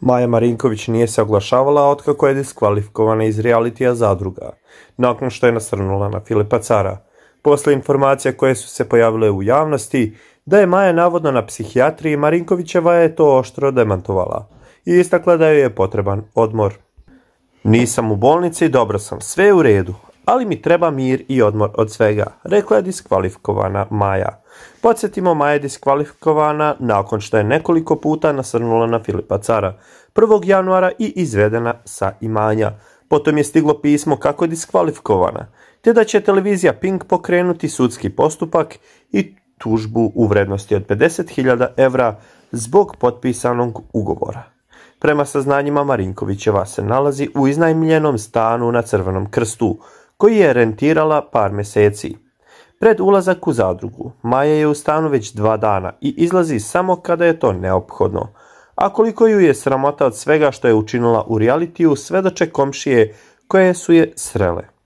Maja Marinković nije se oglašavala otkako je diskvalifikovana iz realitija zadruga, nakon što je nasrnula na Filipa Cara. Posle informacija koje su se pojavile u javnosti, da je Maja navodno na psihijatriji, Marinkovićeva je to oštro demantovala i istakla da joj je potreban odmor. Nisam u bolnici, dobro sam, sve u redu, ali mi treba mir i odmor od svega, rekla je diskvalifikovana Maja. Podsjetimo, Maja je diskvalifikovana nakon što je nekoliko puta nasrnula na Filipa Cara, 1. januara i izvedena sa imanja. Potom je stiglo pismo kako je diskvalifikovana, te da će televizija Pink pokrenuti sudski postupak i tužbu u vrednosti od 50.000 evra zbog potpisanog ugovora. Prema saznanjima Marinkovićeva se nalazi u iznajmljenom stanu na Crvenom krstu, koji je rentirala par mjeseci. Pred ulazak u zadrugu, Maja je u stanu već dva dana i izlazi samo kada je to neophodno. A koliko ju je sramota od svega što je učinila u realitiju, svedoče komšije koje su je srele.